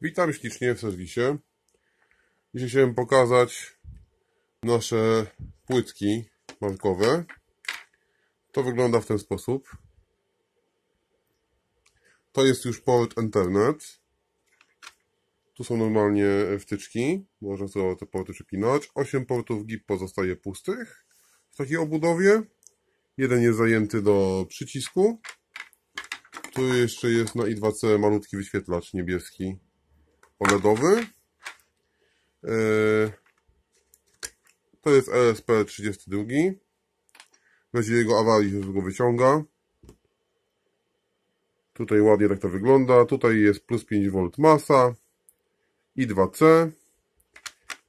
Witam ślicznie w serwisie. Dzisiaj chciałem pokazać nasze płytki bankowe. To wygląda w ten sposób. To jest już port internet. Tu są normalnie wtyczki. Można sobie te porty przypinać. 8 portów GIP pozostaje pustych w takiej obudowie. Jeden jest zajęty do przycisku. Tu jeszcze jest na i2C malutki wyświetlacz niebieski OLEDowy. E, to jest LSP32. W razie jego awarii się tego wyciąga. Tutaj ładnie tak to wygląda. Tutaj jest plus 5V masa i 2C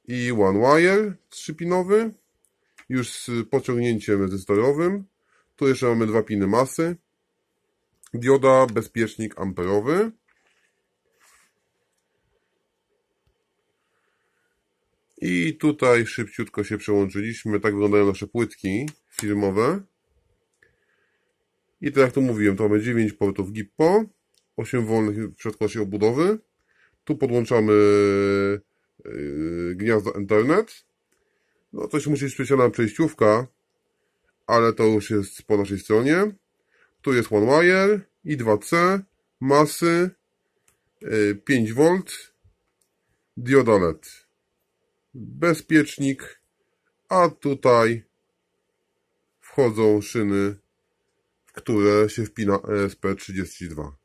i one wire 3-pinowy już z pociągnięciem rezystorowym. Tu jeszcze mamy dwa piny masy. Dioda, bezpiecznik amperowy. I tutaj szybciutko się przełączyliśmy. Tak wyglądają nasze płytki filmowe. I tak jak tu mówiłem, to mamy 9 portów GIPPO, 8 wolnych w przedkosie obudowy. Tu podłączamy yy, gniazdo internet. No coś musi być specjalna przejściówka, ale to już jest po naszej stronie. Tu jest one wire i 2C, masy, 5V, yy, dioda LED bezpiecznik, a tutaj wchodzą szyny, w które się wpina ESP32.